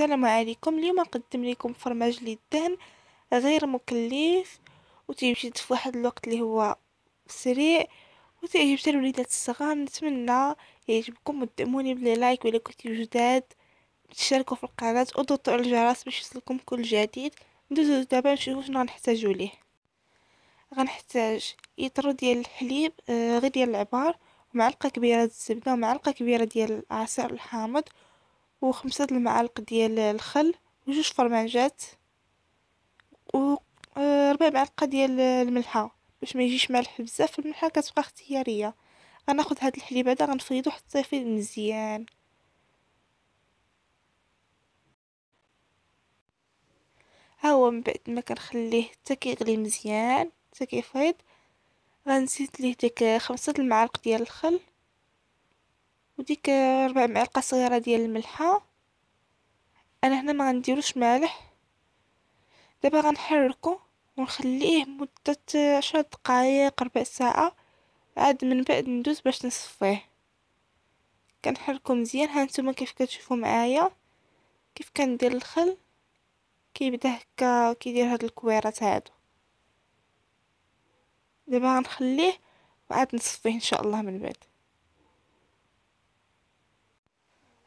السلام عليكم اليوم نقدم لكم فرماج للدهن غير مكلف وتيمشي في واحد الوقت اللي هو سريع وتيعجب حتى الوليدات الصغار نتمنى يعجبكم ودعموني بلي لايك ولا كنتو جداد تشاركوا في القناه وضغطوا على الجرس باش يوصلكم كل جديد ندوزو دابا نشوفو شنو غنحتاجو ليه غنحتاج يطرو ديال الحليب آه، غير ديال العبار ومعلقه كبيره ديال الزبده ومعلقه كبيره ديال العصير الحامض وخمسة د المعالق ديال الخل وجوج فرمانجات و آه، ربع معلقه ديال الملحه باش ما يجيش مالح بزاف الملحه كتبقى اختياريه غناخذ هاد الحليب هذا غنفيضو حتى يفيض مزيان ها هو من بعد ما كنخليه حتى كيغلي مزيان حتى كيفيض غنزيد ليه ديك خمسة المعالق ديال الخل وديك ربع معلقه صغيره ديال الملحه انا هنا ما غنديروش مالح دابا غنحركو ونخليه مده 10 دقائق ربع ساعه عاد من بعد ندوز باش نصفيه كنحركو مزيان هانتوما كيف كتشوفوا معايا كيف كندير الخل كيبدا هكا كيدير هاد الكويرات هادو دابا غنخليه وعاد نصفيه ان شاء الله من بعد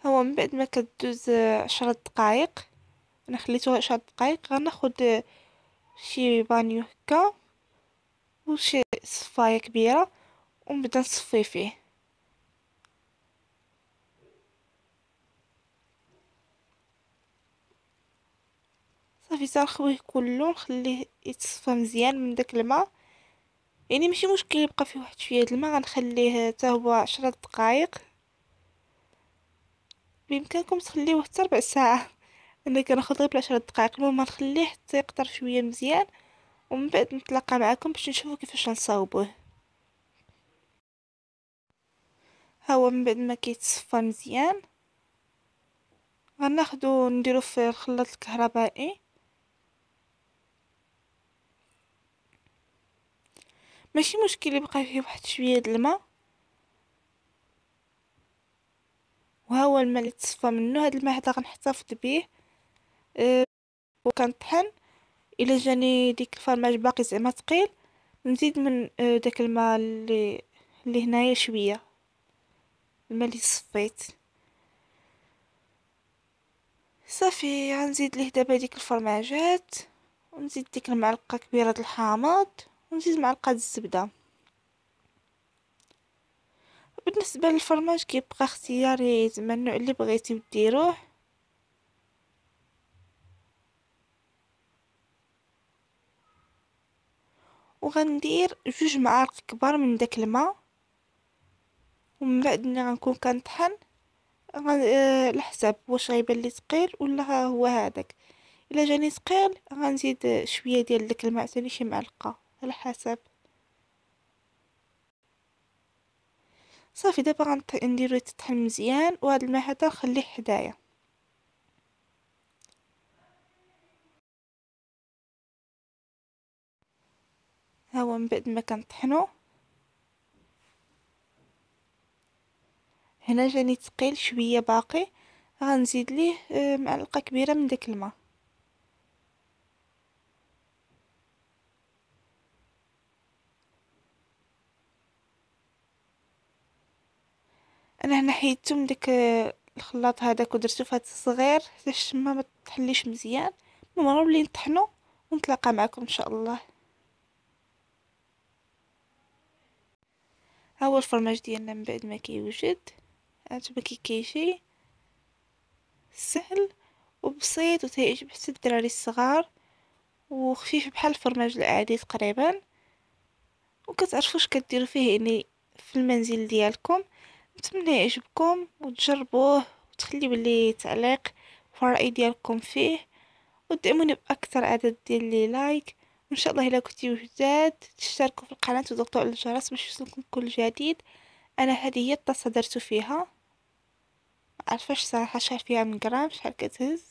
هو من بعد ما كدوز عشرة دقائق انا خليته عشرة دقائق غناخد شي بانيو هكا وشي صفايه كبيره ونبدا نصفي فيه صافي تنخويه كله نخليه يتصفى مزيان من داك الماء يعني ماشي مشكل يبقى فيه واحد شويه د الماء غنخليه حتى هو 10 دقائق بامكانكم تخليوه حتى ربع ساعه انا كناخذ غير 10 دقائق المهم نخليه حتى يقطر شويه مزيان ومن بعد نتلاقى معكم باش نشوفوا كيفاش نصاوبوه ها هو من بعد ما كيتصفى مزيان غناخدو نديرو في الخلاط الكهربائي ماشي مشكل يبقى فيه واحد شويه د الماء اول ما اللي تصفى منه هاد الماء هذا غنحتفظ به أه وكنطحن الا جاني ديك الفرماج باقي زعما ثقيل نزيد من أه، داك الماء اللي اللي هنايا شويه الماء اللي صفيت صافي غنزيد ليه دابا ديك الفرماجات ونزيد ديك المعلقه كبيره د الحامض ونزيد معلقه د الزبده بالنسبه للفرماج كيبقى اختياري زعما النوع اللي بغيتي ديروه وغندير جوج معالق كبار من داك الماء ومن بعد ملي غنكون كنطحن آه، على حساب واش غيبان لي ثقيل ولا هو هذاك الا جاني ثقيل غنزيد شويه ديال داك الماء ثاني شي معلقه على حسب صافي دابا غنط نديرو يتطحن مزيان وهاد الماء هذا نخليه حدايا ها هو من بعد ما كنطحنو هنا جاني تقيل شويه باقي غنزيد ليه آه، معلقه كبيره من داك الماء انا هنا حيدتو من داك آه، الخلاط هذاك ودرتو فهاد الصغير حتى الشمه ما تحليش مزيان المهم نولي نطحنو ونتلاقى معكم ان شاء الله ها هو الفرماج ديالنا من بعد ما كيوجد هانتوما كي كيجي سهل وبسيط وتيعجب حتى الدراري الصغار وخفيف بحال الفرماج العادي تقريبا وكتعرفوش كديروا فيه يعني في المنزل ديالكم نتمنى يعجبكم وتجربوه وتخليوا لي تعليق والراي ديالكم فيه ودعموني باكثر عدد ديال لي لايك وان شاء الله الا كنتي جداد تشتركوا في القناه وتضغطوا على الجرس باش يوصلكم كل جديد انا هذه هي الطاسه درتو فيها ما عارفاش صراحه شحال فيها من غرام شحال كتهز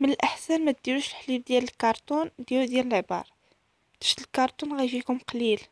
من الاحسن ما ديروش الحليب ديال الكرتون ديروا ديال العبار تشد الكرتون غيجيكم قليل